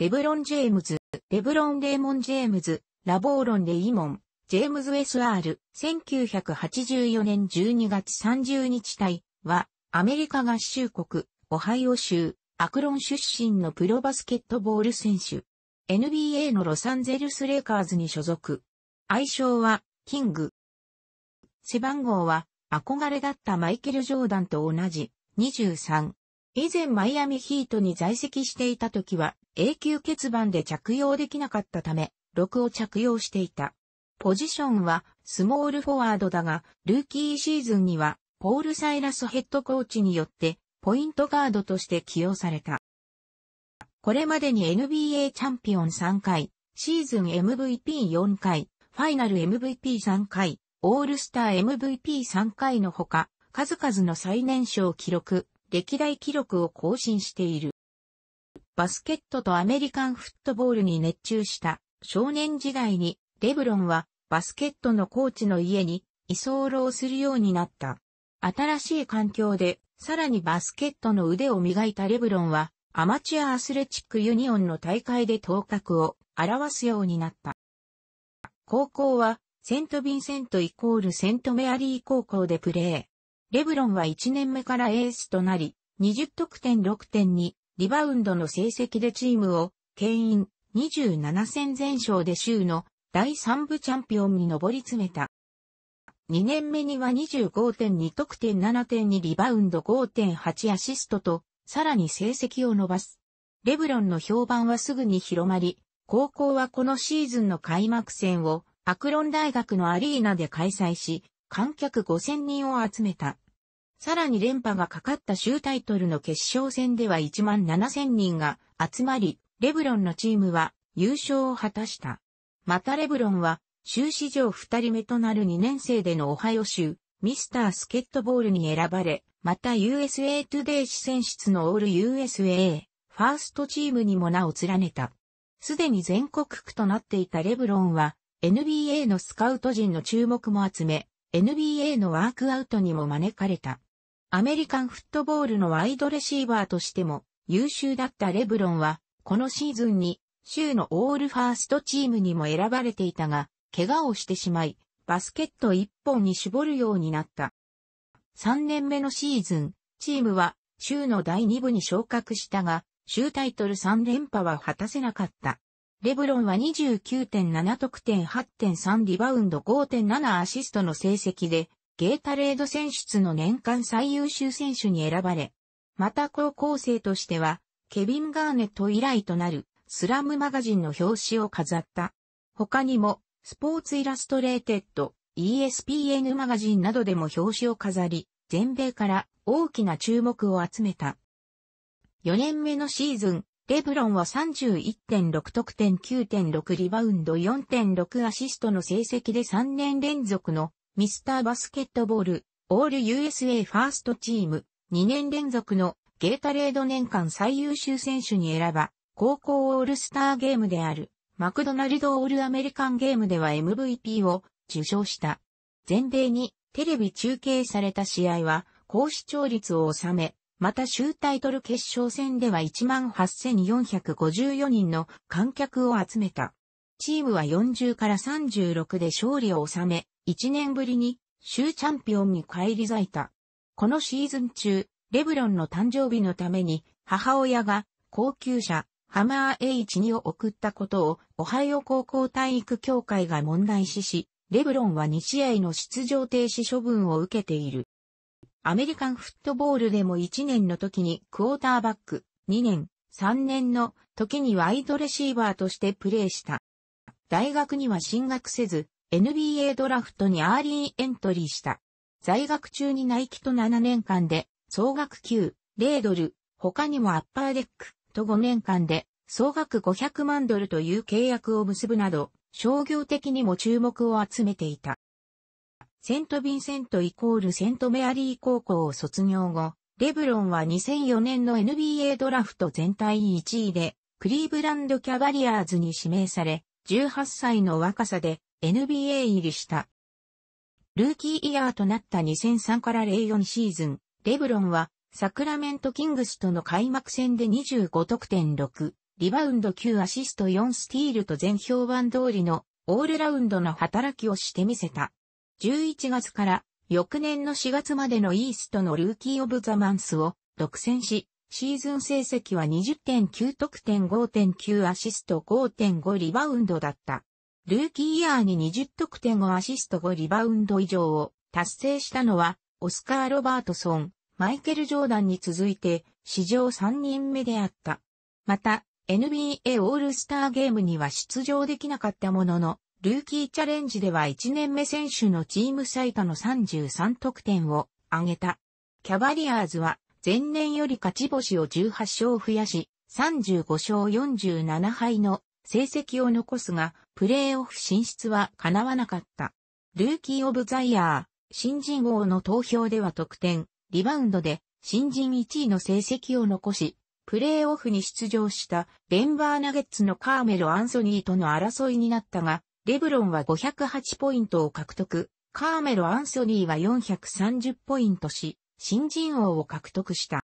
レブロン・ジェームズ、レブロン・レーモン・ジェームズ、ラボーロン・レイモン、ジェームズ・ SR、ス・アール、1984年12月30日隊は、アメリカ合衆国、オハイオ州、アクロン出身のプロバスケットボール選手。NBA のロサンゼルス・レイカーズに所属。愛称は、キング。背番号は、憧れだったマイケル・ジョーダンと同じ、23。以前マイアミヒートに在籍していた時は、永久欠番で着用できなかったため、6を着用していた。ポジションはスモールフォワードだが、ルーキーシーズンにはポール・サイラスヘッドコーチによってポイントガードとして起用された。これまでに NBA チャンピオン3回、シーズン MVP4 回、ファイナル MVP3 回、オールスター MVP3 回のほか、数々の最年少記録、歴代記録を更新している。バスケットとアメリカンフットボールに熱中した少年時代にレブロンはバスケットのコーチの家に居候するようになった。新しい環境でさらにバスケットの腕を磨いたレブロンはアマチュアアスレチックユニオンの大会で頭角を表すようになった。高校はセント・ヴィンセントイコールセント・メアリー高校でプレー。レブロンは1年目からエースとなり、20得点6.2、リバウンドの成績でチームを、牽引、27戦全勝で州の第3部チャンピオンに上り詰めた。2年目には25.2得点7.2リバウンド5.8アシストと、さらに成績を伸ばす。レブロンの評判はすぐに広まり、高校はこのシーズンの開幕戦をアクロン大学のアリーナで開催し、観客5000人を集めた。さらに連覇がかかった州タイトルの決勝戦では1万7000人が集まり、レブロンのチームは優勝を果たした。またレブロンは、州史上2人目となる2年生でのオハイオ州、ミスタースケットボールに選ばれ、また USA トゥデイ選出のオール USA、ファーストチームにも名を連ねた。すでに全国区となっていたレブロンは、NBA のスカウト陣の注目も集め、NBA のワークアウトにも招かれた。アメリカンフットボールのワイドレシーバーとしても優秀だったレブロンは、このシーズンに州のオールファーストチームにも選ばれていたが、怪我をしてしまい、バスケット一本に絞るようになった。3年目のシーズン、チームは州の第2部に昇格したが、州タイトル3連覇は果たせなかった。レブロンは29.7得点8.3リバウンド5.7アシストの成績で、ゲータレード選出の年間最優秀選手に選ばれ、また高校生としては、ケビン・ガーネット以来となるスラムマガジンの表紙を飾った。他にも、スポーツイラストレーテッド、ESPN マガジンなどでも表紙を飾り、全米から大きな注目を集めた。4年目のシーズン、レブロンは31.6得点9.6リバウンド4.6アシストの成績で3年連続のミスターバスケットボール、オール USA ファーストチーム、2年連続のゲータレード年間最優秀選手に選ば、高校オールスターゲームである、マクドナルドオールアメリカンゲームでは MVP を受賞した。全米にテレビ中継された試合は、高視聴率を収め、また州タイトル決勝戦では18,454人の観客を集めた。チームは40から36で勝利を収め、1年ぶりに州チャンピオンに返り咲いた。このシーズン中、レブロンの誕生日のために母親が高級車ハマー H2 を送ったことをオハイオ高校体育協会が問題視し、レブロンは2試合の出場停止処分を受けている。アメリカンフットボールでも1年の時にクォーターバック、2年、3年の時にワイドレシーバーとしてプレーした。大学には進学せず、NBA ドラフトにアーリーエントリーした。在学中にナイキと7年間で、総額9、0ドル、他にもアッパーデックと5年間で、総額500万ドルという契約を結ぶなど、商業的にも注目を集めていた。セント・ヴィンセントイコールセント・メアリー高校を卒業後、レブロンは2004年の NBA ドラフト全体1位で、クリーブランド・キャバリアーズに指名され、18歳の若さで NBA 入りした。ルーキーイヤーとなった2003から04シーズン、レブロンはサクラメントキングスとの開幕戦で25得点6、リバウンド9アシスト4スティールと全評判通りのオールラウンドの働きをしてみせた。11月から翌年の4月までのイーストのルーキーオブザマンスを独占し、シーズン成績は20.9得点5.9アシスト5.5リバウンドだった。ルーキーイヤーに20得点をアシスト5リバウンド以上を達成したのは、オスカー・ロバートソン、マイケル・ジョーダンに続いて、史上3人目であった。また、NBA オールスターゲームには出場できなかったものの、ルーキーチャレンジでは1年目選手のチーム最多の33得点を挙げた。キャバリアーズは前年より勝ち星を18勝増やし、35勝47敗の成績を残すが、プレーオフ進出は叶わなかった。ルーキー・オブ・ザ・イヤー、新人王の投票では得点、リバウンドで新人1位の成績を残し、プレーオフに出場したデンバーナゲッツのカーメル・アンソニーとの争いになったが、レブロンは508ポイントを獲得、カーメル・アンソニーは430ポイントし、新人王を獲得した。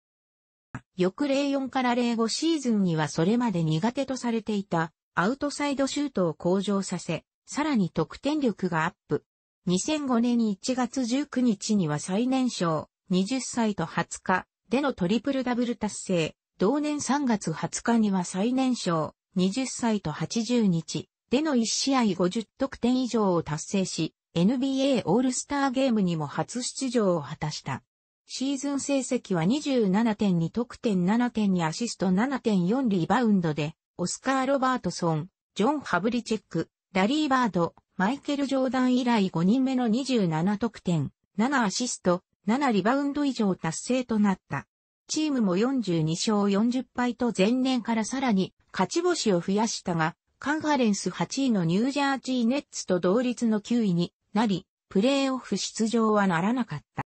翌04から05シーズンにはそれまで苦手とされていたアウトサイドシュートを向上させ、さらに得点力がアップ。2005年1月19日には最年少、20歳と20日でのトリプルダブル達成。同年3月20日には最年少、20歳と80日での1試合50得点以上を達成し、NBA オールスターゲームにも初出場を果たした。シーズン成績は27.2得点7.2アシスト7.4リバウンドで、オスカー・ロバートソン、ジョン・ハブリチェック、ラリー・バード、マイケル・ジョーダン以来5人目の27得点、7アシスト、7リバウンド以上達成となった。チームも42勝40敗と前年からさらに勝ち星を増やしたが、カンファレンス8位のニュージャージーネッツと同率の9位になり、プレーオフ出場はならなかった。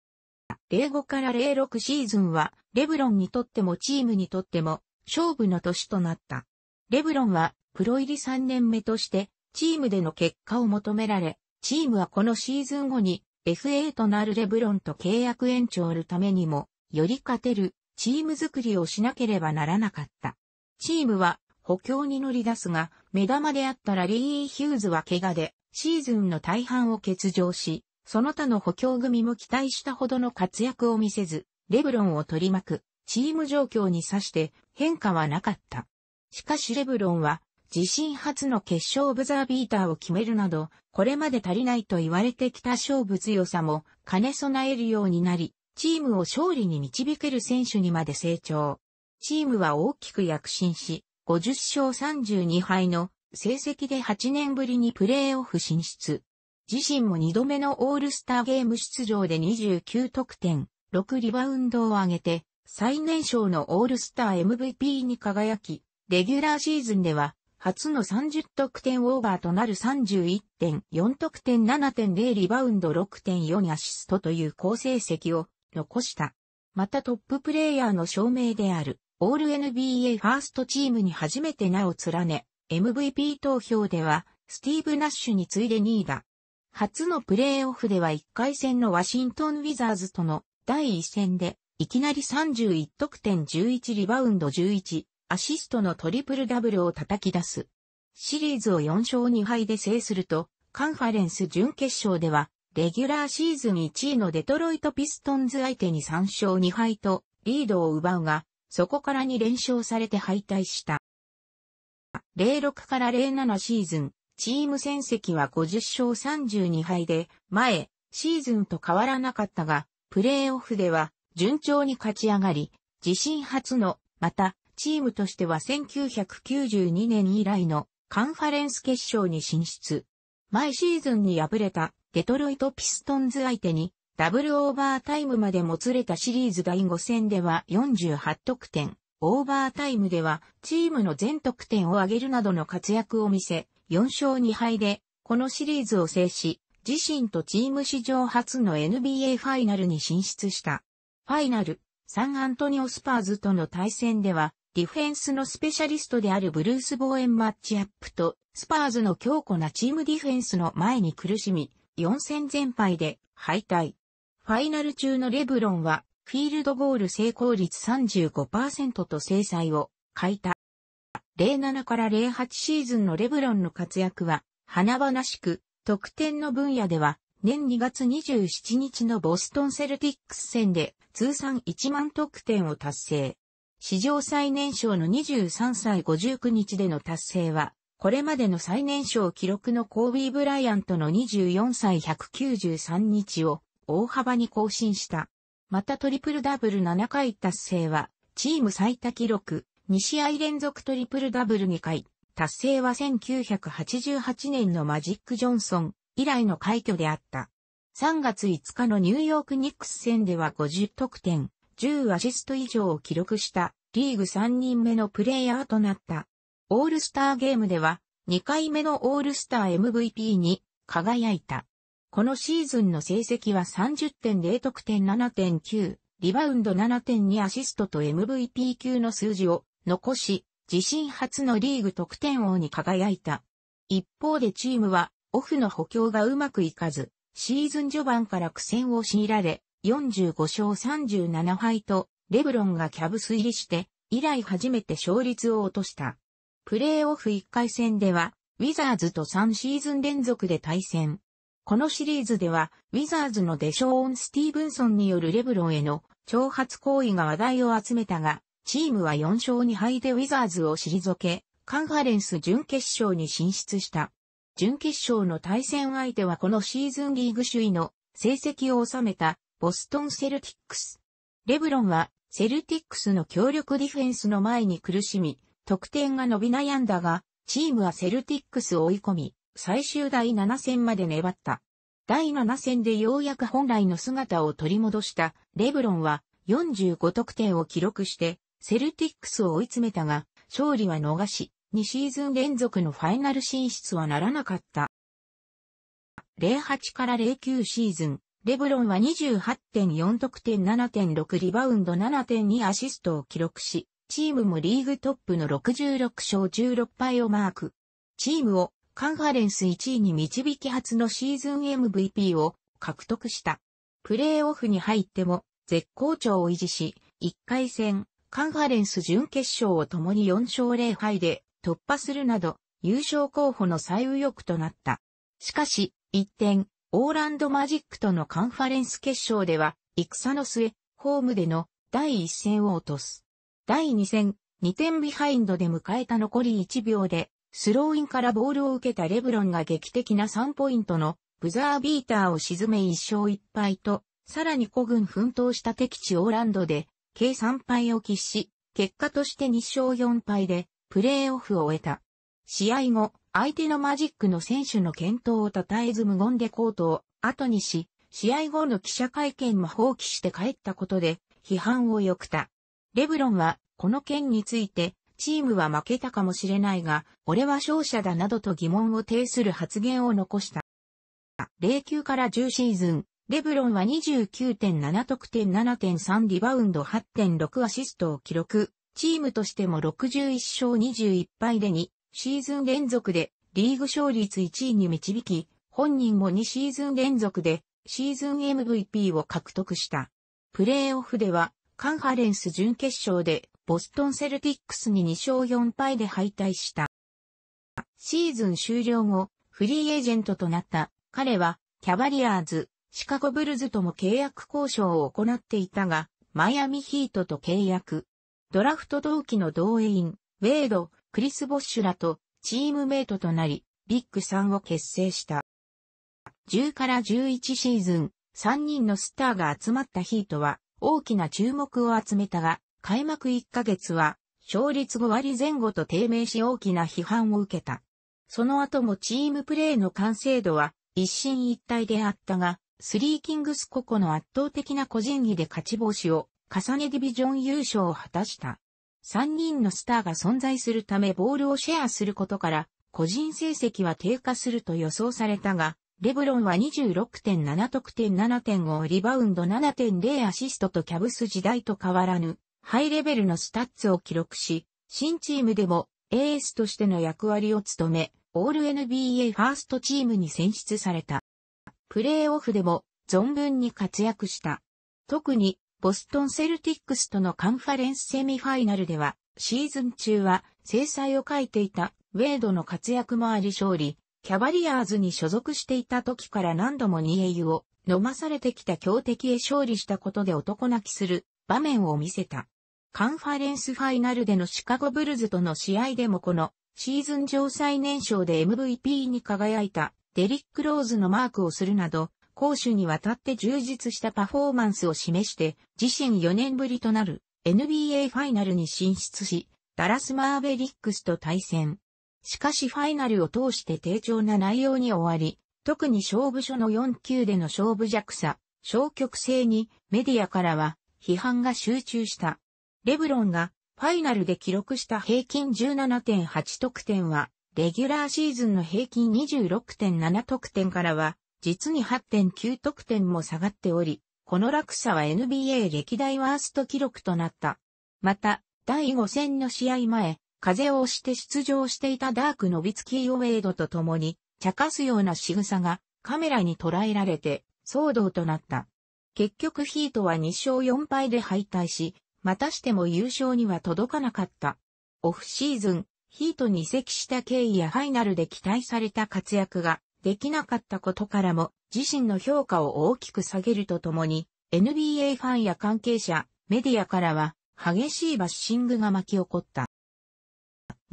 05から06シーズンは、レブロンにとってもチームにとっても、勝負の年となった。レブロンはプロ入り3年目としてチームでの結果を求められ、チームはこのシーズン後に FA となるレブロンと契約延長をるためにも、より勝てるチーム作りをしなければならなかった。チームは補強に乗り出すが、目玉であったラリー・ヒューズは怪我で、シーズンの大半を欠場し、その他の補強組も期待したほどの活躍を見せず、レブロンを取り巻く、チーム状況にさして変化はなかった。しかしレブロンは、自身初の決勝オブザービーターを決めるなど、これまで足りないと言われてきた勝負強さも兼ね備えるようになり、チームを勝利に導ける選手にまで成長。チームは大きく躍進し、50勝32敗の成績で8年ぶりにプレーオフ進出。自身も2度目のオールスターゲーム出場で29得点、6リバウンドを上げて、最年少のオールスター MVP に輝き、レギュラーシーズンでは、初の30得点オーバーとなる31.4得点7.0リバウンド6.4アシストという好成績を残した。またトッププレイヤーの証明である、オール NBA ファーストチームに初めて名を連ね、MVP 投票では、スティーブ・ナッシュに次いで2位だ。初のプレーオフでは1回戦のワシントン・ウィザーズとの第1戦で、いきなり31得点11リバウンド11アシストのトリプルダブルを叩き出す。シリーズを4勝2敗で制すると、カンファレンス準決勝では、レギュラーシーズン1位のデトロイトピストンズ相手に3勝2敗とリードを奪うが、そこから2連勝されて敗退した。06から07シーズン、チーム戦績は50勝32敗で、前、シーズンと変わらなかったが、プレーオフでは順調に勝ち上がり、自身初の、また、チームとしては1992年以来のカンファレンス決勝に進出。毎シーズンに敗れたデトロイトピストンズ相手にダブルオーバータイムまでもつれたシリーズ第5戦では48得点。オーバータイムではチームの全得点を上げるなどの活躍を見せ、4勝2敗でこのシリーズを制し、自身とチーム史上初の NBA ファイナルに進出した。ファイナル、サンアントニオスパーズとの対戦ではディフェンスのスペシャリストであるブルース・ボーエンマッチアップと、スパーズの強固なチームディフェンスの前に苦しみ、4戦全敗で敗退。ファイナル中のレブロンは、フィールドゴール成功率35%と制裁を書いた。07から08シーズンのレブロンの活躍は、華々しく、得点の分野では、年2月27日のボストンセルティックス戦で通算1万得点を達成。史上最年少の23歳59日での達成は、これまでの最年少記録のコービー・ブライアントの24歳193日を大幅に更新した。またトリプルダブル7回達成は、チーム最多記録、2試合連続トリプルダブル2回、達成は1988年のマジック・ジョンソン以来の快挙であった。3月5日のニューヨークニックス戦では50得点、10アシスト以上を記録したリーグ3人目のプレイヤーとなった。オールスターゲームでは2回目のオールスター MVP に輝いた。このシーズンの成績は30.0得点7.9、リバウンド7.2アシストと MVP 級の数字を残し、自身初のリーグ得点王に輝いた。一方でチームはオフの補強がうまくいかず、シーズン序盤から苦戦を強いられ、45勝37敗と、レブロンがキャブス入りして、以来初めて勝率を落とした。プレーオフ1回戦では、ウィザーズと3シーズン連続で対戦。このシリーズでは、ウィザーズのデショーン・スティーブンソンによるレブロンへの挑発行為が話題を集めたが、チームは4勝2敗でウィザーズを退け、カンファレンス準決勝に進出した。準決勝の対戦相手はこのシーズンリーグ首位の成績を収めたボストンセルティックス。レブロンは、セルティックスの強力ディフェンスの前に苦しみ、得点が伸び悩んだが、チームはセルティックスを追い込み、最終第7戦まで粘った。第7戦でようやく本来の姿を取り戻したレブロンは45得点を記録してセルティックスを追い詰めたが勝利は逃し2シーズン連続のファイナル進出はならなかった。08から09シーズンレブロンは28.4得点7.6リバウンド7.2アシストを記録し、チームもリーグトップの66勝16敗をマーク。チームをカンファレンス1位に導き初のシーズン MVP を獲得した。プレーオフに入っても絶好調を維持し、1回戦、カンファレンス準決勝を共に4勝0敗で突破するなど、優勝候補の最右翼となった。しかし、一点、オーランドマジックとのカンファレンス決勝では、戦の末、ホームでの第一戦を落とす。第2戦、2点ビハインドで迎えた残り1秒で、スローインからボールを受けたレブロンが劇的な3ポイントのブザービーターを沈め1勝1敗と、さらに古軍奮闘した敵地オーランドで、計3敗を喫し、結果として2勝4敗で、プレーオフを終えた。試合後、相手のマジックの選手の検討を称えず無言でコートを後にし、試合後の記者会見も放棄して帰ったことで批判をよくた。レブロンはこの件についてチームは負けたかもしれないが、俺は勝者だなどと疑問を呈する発言を残した。09から10シーズン、レブロンは29.7得点7.3リバウンド8.6アシストを記録。チームとしても61勝21敗で2シーズン連続でリーグ勝率1位に導き、本人も2シーズン連続でシーズン MVP を獲得した。プレーオフではカンファレンス準決勝でボストンセルティックスに2勝4敗で敗退した。シーズン終了後、フリーエージェントとなった彼はキャバリアーズ、シカゴブルズとも契約交渉を行っていたが、マイアミヒートと契約。ドラフト同期の同員、ウェイド、クリス・ボッシュらとチームメイトとなり、ビッグ3を結成した。10から11シーズン、3人のスターが集まったヒートは大きな注目を集めたが、開幕1ヶ月は勝率5割前後と低迷し大きな批判を受けた。その後もチームプレーの完成度は一進一退であったが、スリーキングス個々の圧倒的な個人技で勝ち星を重ねディビジョン優勝を果たした。3人のスターが存在するためボールをシェアすることから、個人成績は低下すると予想されたが、レブロンは26.7得点7をリバウンド7.0アシストとキャブス時代と変わらぬ、ハイレベルのスタッツを記録し、新チームでもエースとしての役割を務め、オール NBA ファーストチームに選出された。プレーオフでも存分に活躍した。特にボストンセルティックスとのカンファレンスセミファイナルでは、シーズン中は制裁を書いていたウェイドの活躍もあり勝利、キャバリアーズに所属していた時から何度も2 a 湯を飲まされてきた強敵へ勝利したことで男泣きする場面を見せた。カンファレンスファイナルでのシカゴブルズとの試合でもこのシーズン上最年少で MVP に輝いたデリック・ローズのマークをするなど攻守にわたって充実したパフォーマンスを示して、自身4年ぶりとなる NBA ファイナルに進出し、ダラスマーベリックスと対戦。しかしファイナルを通して低調な内容に終わり、特に勝負所の4級での勝負弱さ、消極性にメディアからは批判が集中した。レブロンがファイナルで記録した平均17.8得点は、レギュラーシーズンの平均26.7得点からは実に8.9得点も下がっており、この落差は NBA 歴代ワースト記録となった。また、第5戦の試合前、風を押して出場していたダーク・ノビツキー・オウェイドと共に、茶化すような仕草がカメラに捉えられて騒動となった。結局ヒートは2勝4敗で敗退し、またしても優勝には届かなかった。オフシーズン、ヒートに移籍した経緯やファイナルで期待された活躍ができなかったことからも自身の評価を大きく下げるとともに NBA ファンや関係者、メディアからは激しいバッシングが巻き起こった。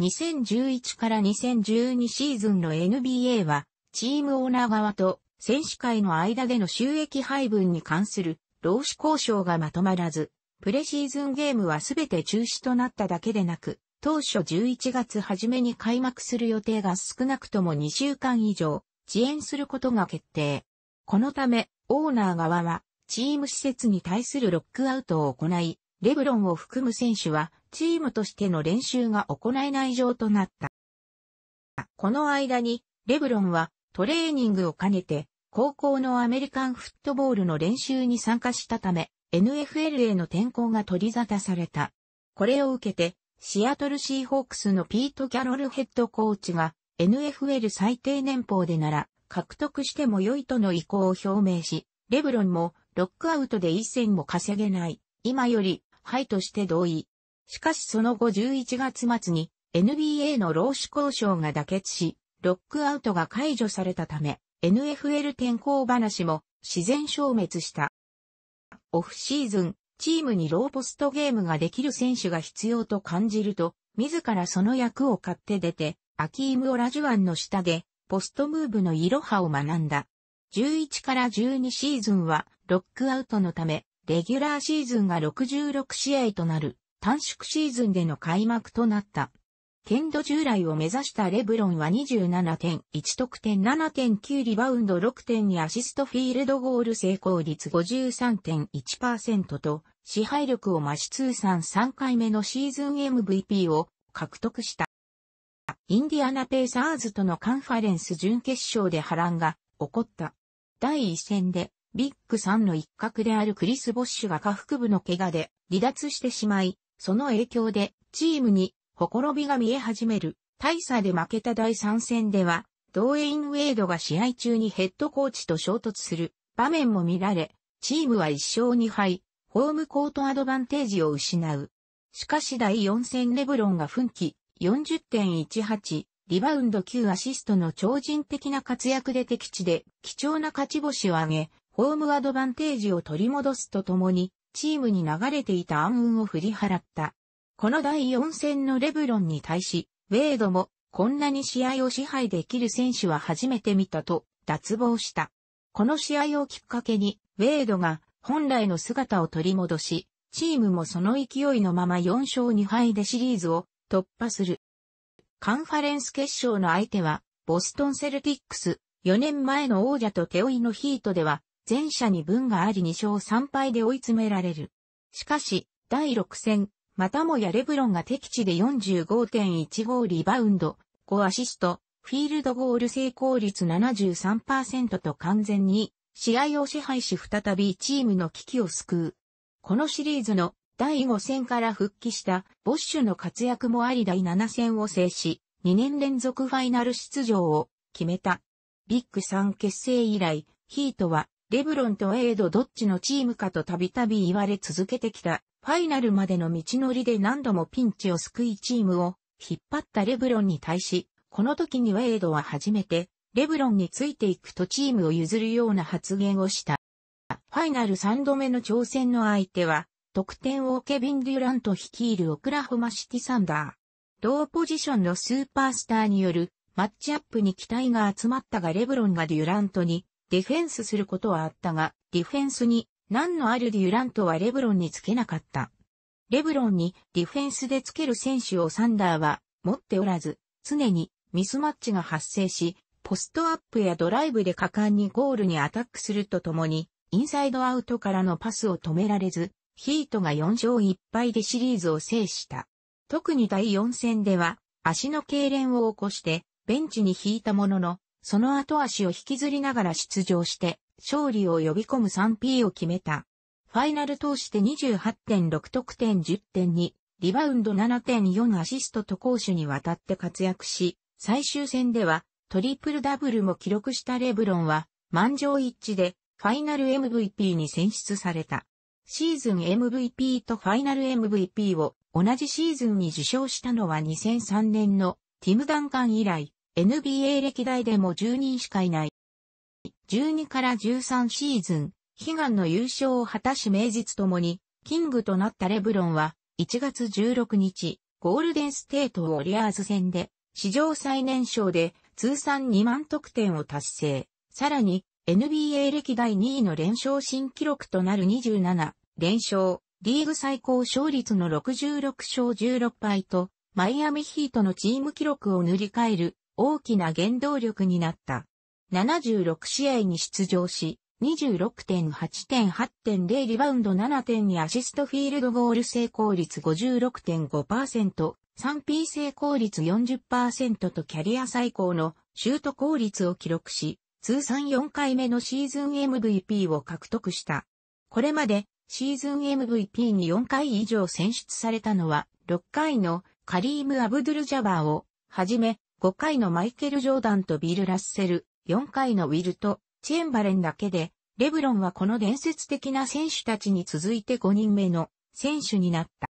2011から2012シーズンの NBA はチームオーナー側と選手会の間での収益配分に関する労使交渉がまとまらず、プレシーズンゲームは全て中止となっただけでなく、当初11月初めに開幕する予定が少なくとも2週間以上遅延することが決定。このため、オーナー側は、チーム施設に対するロックアウトを行い、レブロンを含む選手は、チームとしての練習が行えない状となった。この間に、レブロンは、トレーニングを兼ねて、高校のアメリカンフットボールの練習に参加したため、NFL への転校が取り沙汰された。これを受けて、シアトルシーホークスのピート・キャロルヘッドコーチが、NFL 最低年俸でなら獲得しても良いとの意向を表明し、レブロンもロックアウトで一戦も稼げない、今より、ハイとして同意。しかしその後11月末に NBA の労使交渉が妥結し、ロックアウトが解除されたため、NFL 転校話も自然消滅した。オフシーズン、チームにローポストゲームができる選手が必要と感じると、自らその役を買って出て、アキーム・オラジュアンの下で、ポストムーブのイロハを学んだ。11から12シーズンは、ロックアウトのため、レギュラーシーズンが66試合となる、短縮シーズンでの開幕となった。剣道従来を目指したレブロンは27.1得点7.9リバウンド6.2アシストフィールドゴール成功率53.1%と支配力を増し通算3回目のシーズン MVP を獲得した。インディアナペーサーズとのカンファレンス準決勝で波乱が起こった。第1戦で、ビッグ3の一角であるクリス・ボッシュが下腹部の怪我で離脱してしまい、その影響でチームにほころびが見え始める。大差で負けた第3戦では、ドーエイン・ウェイドが試合中にヘッドコーチと衝突する場面も見られ、チームは1勝2敗、ホームコートアドバンテージを失う。しかし第4戦レブロンが奮起、40.18、リバウンド9アシストの超人的な活躍で敵地で貴重な勝ち星を挙げ、ホームアドバンテージを取り戻すとともに、チームに流れていた暗雲を振り払った。この第4戦のレブロンに対し、ウェードも、こんなに試合を支配できる選手は初めて見たと、脱帽した。この試合をきっかけに、ウェードが本来の姿を取り戻し、チームもその勢いのまま4勝2敗でシリーズを突破する。カンファレンス決勝の相手は、ボストンセルティックス、4年前の王者と手負いのヒートでは、前者に分があり2勝3敗で追い詰められる。しかし、第6戦、またもやレブロンが敵地で45.15リバウンド、5アシスト、フィールドゴール成功率73%と完全に、試合を支配し再びチームの危機を救う。このシリーズの第5戦から復帰したボッシュの活躍もあり第7戦を制し、2年連続ファイナル出場を決めた。ビッグ3結成以来、ヒートはレブロンとエイドどっちのチームかとたびたび言われ続けてきた。ファイナルまでの道のりで何度もピンチを救いチームを引っ張ったレブロンに対し、この時にはエイドは初めて、レブロンについていくとチームを譲るような発言をした。ファイナル3度目の挑戦の相手は、得点王ケビン・デュラント率いるオクラホマシティサンダー。同ポジションのスーパースターによるマッチアップに期待が集まったがレブロンがデュラントにディフェンスすることはあったが、ディフェンスに何のあるデュラントはレブロンにつけなかった。レブロンにディフェンスでつける選手をサンダーは持っておらず、常にミスマッチが発生し、ポストアップやドライブで果敢にゴールにアタックするとともに、インサイドアウトからのパスを止められず、ヒートが4勝1敗でシリーズを制した。特に第4戦では、足の痙攣を起こして、ベンチに引いたものの、その後足を引きずりながら出場して、勝利を呼び込む 3P を決めた。ファイナル通して28.6得点10.2、リバウンド7.4アシストと攻守にわたって活躍し、最終戦ではトリプルダブルも記録したレブロンは満場一致でファイナル MVP に選出された。シーズン MVP とファイナル MVP を同じシーズンに受賞したのは2003年のティム・ダンカン以来、NBA 歴代でも10人しかいない。12から13シーズン、悲願の優勝を果たし名実ともに、キングとなったレブロンは、1月16日、ゴールデンステートウォリアーズ戦で、史上最年少で通算2万得点を達成。さらに、NBA 歴代2位の連勝新記録となる27連勝、リーグ最高勝率の66勝16敗と、マイアミヒートのチーム記録を塗り替える大きな原動力になった。76試合に出場し、26.8点8.0リバウンド7点にアシストフィールドゴール成功率56.5%、3P 成功率40%とキャリア最高のシュート効率を記録し、通算4回目のシーズン MVP を獲得した。これまでシーズン MVP に4回以上選出されたのは、6回のカリーム・アブドゥル・ジャバーをはじめ、5回のマイケル・ジョーダンとビル・ラッセル、4回のウィルト、チェンバレンだけで、レブロンはこの伝説的な選手たちに続いて5人目の選手になった。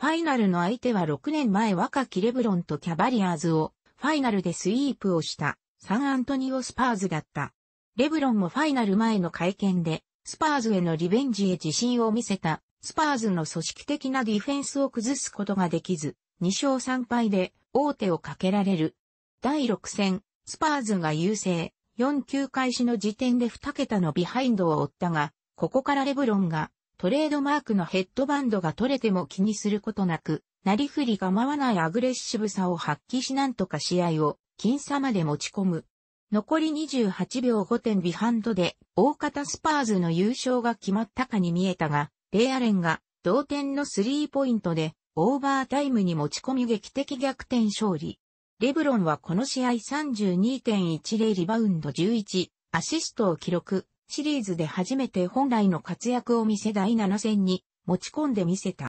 ファイナルの相手は6年前若きレブロンとキャバリアーズをファイナルでスイープをしたサンアントニオ・スパーズだった。レブロンもファイナル前の会見で、スパーズへのリベンジへ自信を見せた、スパーズの組織的なディフェンスを崩すことができず、2勝3敗で王手をかけられる。第6戦、スパーズが優勢、4球開始の時点で2桁のビハインドを負ったが、ここからレブロンが、トレードマークのヘッドバンドが取れても気にすることなく、なりふり構わないアグレッシブさを発揮しなんとか試合を僅差まで持ち込む。残り28秒5点ビハンドで、大方スパーズの優勝が決まったかに見えたが、レイアレンが同点のスリーポイントで、オーバータイムに持ち込み劇的逆転勝利。レブロンはこの試合32.10リバウンド11、アシストを記録、シリーズで初めて本来の活躍を見せ第7戦に持ち込んでみせた。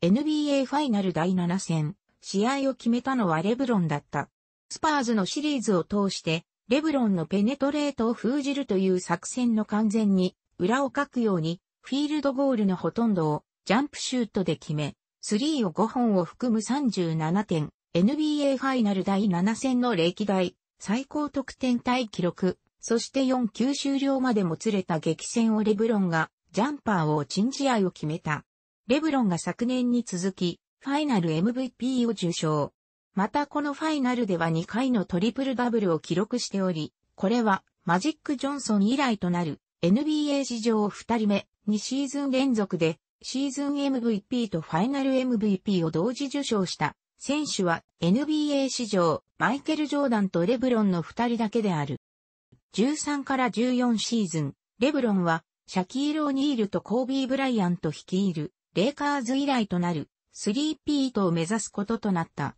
NBA ファイナル第7戦、試合を決めたのはレブロンだった。スパーズのシリーズを通して、レブロンのペネトレートを封じるという作戦の完全に裏をかくように、フィールドゴールのほとんどをジャンプシュートで決め、スリーを5本を含む37点、NBA ファイナル第7戦の歴代最高得点対記録、そして4級終了までもつれた激戦をレブロンがジャンパーを珍試合を決めた。レブロンが昨年に続き、ファイナル MVP を受賞。またこのファイナルでは2回のトリプルダブルを記録しており、これはマジック・ジョンソン以来となる NBA 史上2人目2シーズン連続でシーズン MVP とファイナル MVP を同時受賞した選手は NBA 史上マイケル・ジョーダンとレブロンの2人だけである。13から14シーズン、レブロンはシャキール・オニールとコービー・ブライアント率いるレイカーズ以来となるスリピ p とを目指すこととなった。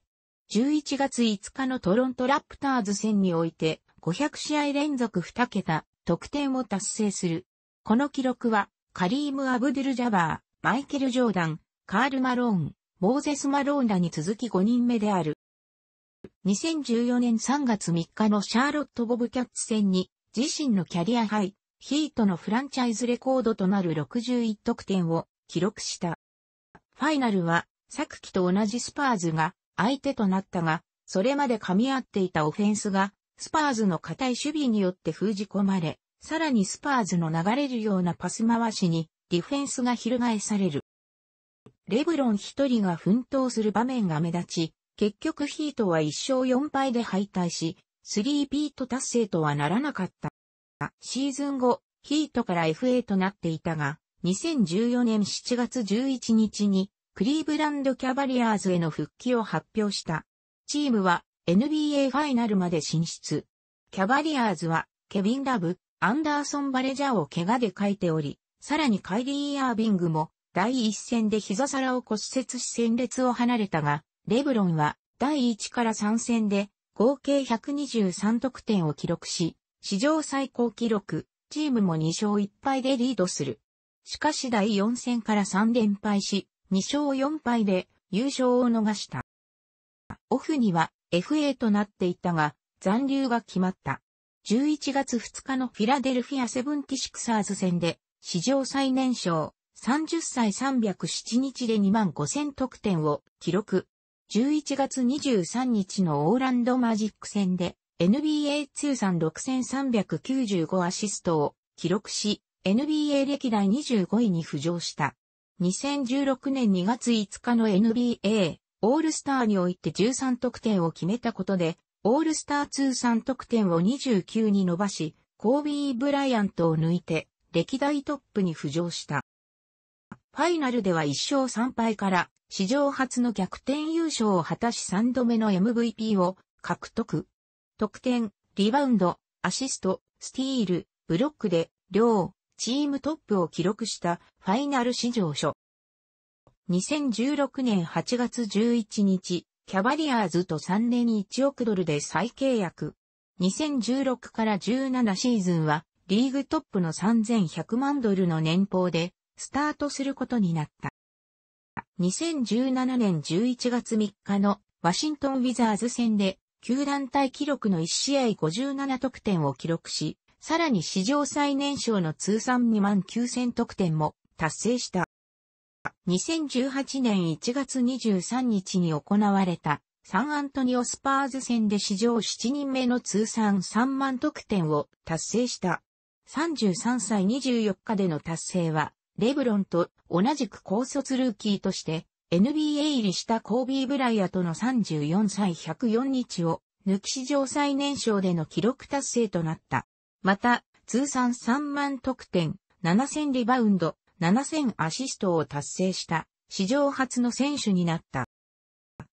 11月5日のトロントラプターズ戦において500試合連続2桁得点を達成する。この記録はカリーム・アブデル・ジャバー、マイケル・ジョーダン、カール・マローン、モーゼス・マローンらに続き5人目である。2014年3月3日のシャーロット・ボブキャッツ戦に自身のキャリアハイ、ヒートのフランチャイズレコードとなる61得点を記録した。ファイナルは、昨季と同じスパーズが相手となったが、それまで噛み合っていたオフェンスが、スパーズの固い守備によって封じ込まれ、さらにスパーズの流れるようなパス回しに、ディフェンスが翻される。レブロン一人が奮闘する場面が目立ち、結局ヒートは1勝4敗で敗退し、3ピート達成とはならなかった。シーズン後、ヒートから FA となっていたが、2014年7月11日にクリーブランドキャバリアーズへの復帰を発表した。チームは NBA ファイナルまで進出。キャバリアーズはケビン・ラブ、アンダーソン・バレジャーを怪我で書いており、さらにカイリー・アービングも第一戦で膝皿を骨折し戦列を離れたが、レブロンは第1から3戦で合計123得点を記録し、史上最高記録、チームも2勝1敗でリードする。しかし第4戦から3連敗し、2勝4敗で優勝を逃した。オフには FA となっていたが、残留が決まった。11月2日のフィラデルフィアセブンティシクサーズ戦で、史上最年少、30歳307日で2万5000得点を記録。11月23日のオーランドマジック戦で、NBA 通算6395アシストを記録し、NBA 歴代25位に浮上した。2016年2月5日の NBA オールスターにおいて13得点を決めたことで、オールスター通算得点を29に伸ばし、コービー・ブライアントを抜いて、歴代トップに浮上した。ファイナルでは1勝3敗から、史上初の逆転優勝を果たし3度目の MVP を獲得。得点、リバウンド、アシスト、スティール、ブロックで、両、チームトップを記録したファイナル史上初。2016年8月11日、キャバリアーズと3年1億ドルで再契約。2016から17シーズンはリーグトップの3100万ドルの年俸でスタートすることになった。2017年11月3日のワシントンウィザーズ戦で球団対記録の1試合57得点を記録し、さらに史上最年少の通算2万9000得点も達成した。2018年1月23日に行われたサンアントニオスパーズ戦で史上7人目の通算3万得点を達成した。33歳24日での達成は、レブロンと同じく高卒ルーキーとして NBA 入りしたコービー・ブライアとの34歳104日を抜き史上最年少での記録達成となった。また、通算3万得点、7000リバウンド、7000アシストを達成した史上初の選手になった。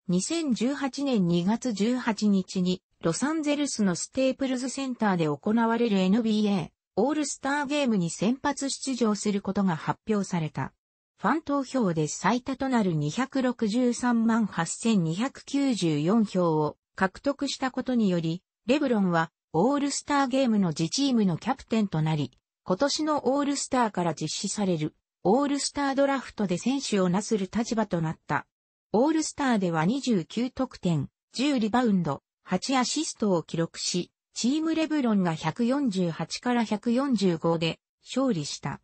2018年2月18日にロサンゼルスのステープルズセンターで行われる NBA オールスターゲームに先発出場することが発表された。ファン投票で最多となる2638294票を獲得したことにより、レブロンはオールスターゲームの自チームのキャプテンとなり、今年のオールスターから実施されるオールスタードラフトで選手をなする立場となった。オールスターでは29得点、10リバウンド、8アシストを記録し、チームレブロンが148から145で勝利した。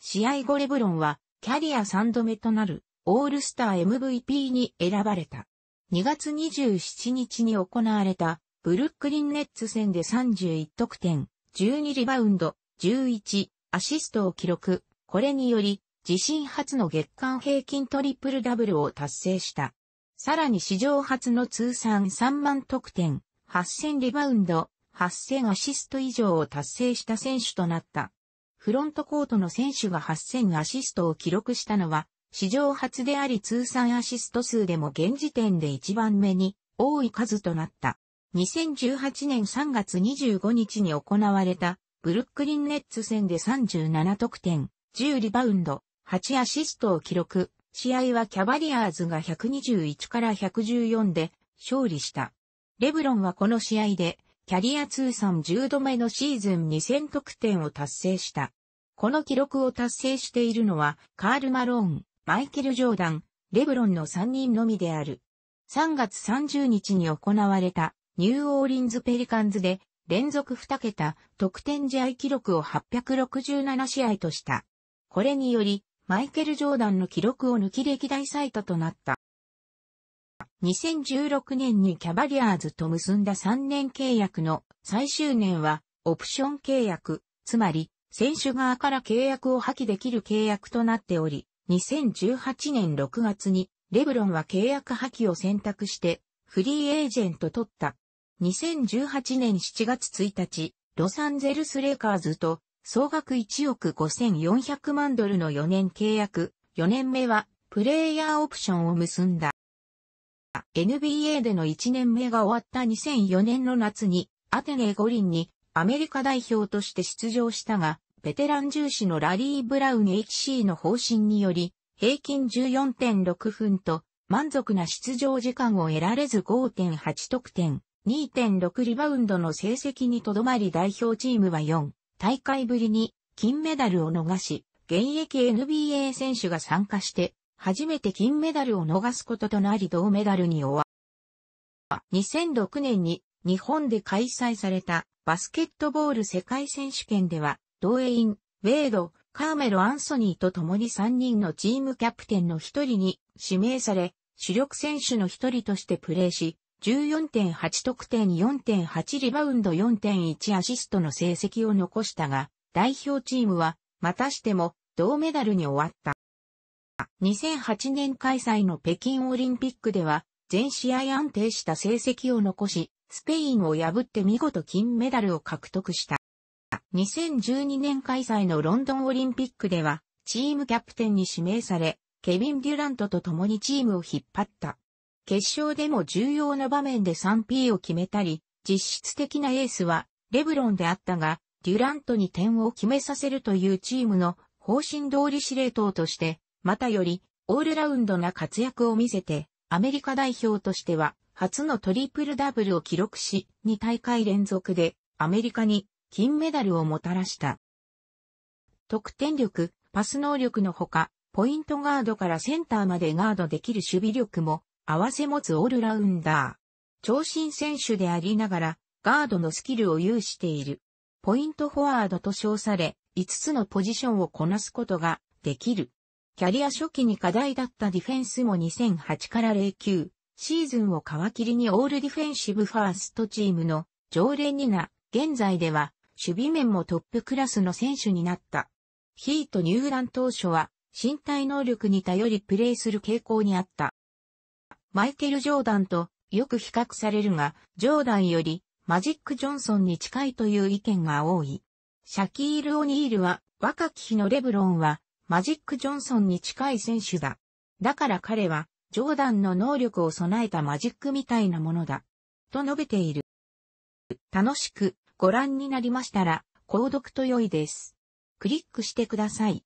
試合後レブロンはキャリア3度目となるオールスター MVP に選ばれた。2月27日に行われたブルックリンネッツ戦で31得点、12リバウンド、11アシストを記録。これにより、自身初の月間平均トリプルダブルを達成した。さらに史上初の通算3万得点、8000リバウンド、8000アシスト以上を達成した選手となった。フロントコートの選手が8000アシストを記録したのは、史上初であり通算アシスト数でも現時点で1番目に多い数となった。2018年3月25日に行われたブルックリンネッツ戦で37得点、10リバウンド、8アシストを記録。試合はキャバリアーズが121から114で勝利した。レブロンはこの試合でキャリア通算10度目のシーズン2000得点を達成した。この記録を達成しているのはカール・マローン、マイケル・ジョーダン、レブロンの3人のみである。3月30日に行われたニューオーリンズ・ペリカンズで連続2桁得点試合記録を867試合とした。これにより、マイケル・ジョーダンの記録を抜き歴代最多となった。2016年にキャバリアーズと結んだ3年契約の最終年はオプション契約、つまり選手側から契約を破棄できる契約となっており、2018年6月にレブロンは契約破棄を選択してフリーエージェント取った。2018年7月1日、ロサンゼルスレイカーズと総額1億5400万ドルの4年契約、4年目はプレイヤーオプションを結んだ。NBA での1年目が終わった2004年の夏にアテネ五輪にアメリカ代表として出場したが、ベテラン重視のラリー・ブラウン HC の方針により、平均14.6分と満足な出場時間を得られず5.8得点、2.6リバウンドの成績にとどまり代表チームは4大会ぶりに金メダルを逃し、現役 NBA 選手が参加して初めて金メダルを逃すこととなり銅メダルに終わ。2006年に日本で開催されたバスケットボール世界選手権では、ドエイン、ウェイド、カーメロ・アンソニーと共に3人のチームキャプテンの1人に指名され、主力選手の1人としてプレーし、14.8得点4.8リバウンド4.1アシストの成績を残したが、代表チームは、またしても、銅メダルに終わった。2008年開催の北京オリンピックでは、全試合安定した成績を残し、スペインを破って見事金メダルを獲得した。2012年開催のロンドンオリンピックでは、チームキャプテンに指名され、ケビン・デュラントと共にチームを引っ張った。決勝でも重要な場面で 3P を決めたり、実質的なエースはレブロンであったが、デュラントに点を決めさせるというチームの方針通り司令塔として、またよりオールラウンドな活躍を見せて、アメリカ代表としては初のトリプルダブルを記録し、2大会連続でアメリカに金メダルをもたらした。得点力、パス能力のほか、ポイントガードからセンターまでガードできる守備力も合わせ持つオールラウンダー。長身選手でありながら、ガードのスキルを有している。ポイントフォワードと称され、5つのポジションをこなすことができる。キャリア初期に課題だったディフェンスも2008から09シーズンを皮切りにオールディフェンシブファーストチームの常連にな、現在では守備面もトップクラスの選手になった。ヒート入団当初は身体能力に頼りプレーする傾向にあった。マイケル・ジョーダンとよく比較されるが、ジョーダンよりマジック・ジョンソンに近いという意見が多い。シャキール・オニールは若き日のレブロンはマジック・ジョンソンに近い選手だ。だから彼はジョーダンの能力を備えたマジックみたいなものだ。と述べている。楽しくご覧になりましたら、購読と良いです。クリックしてください。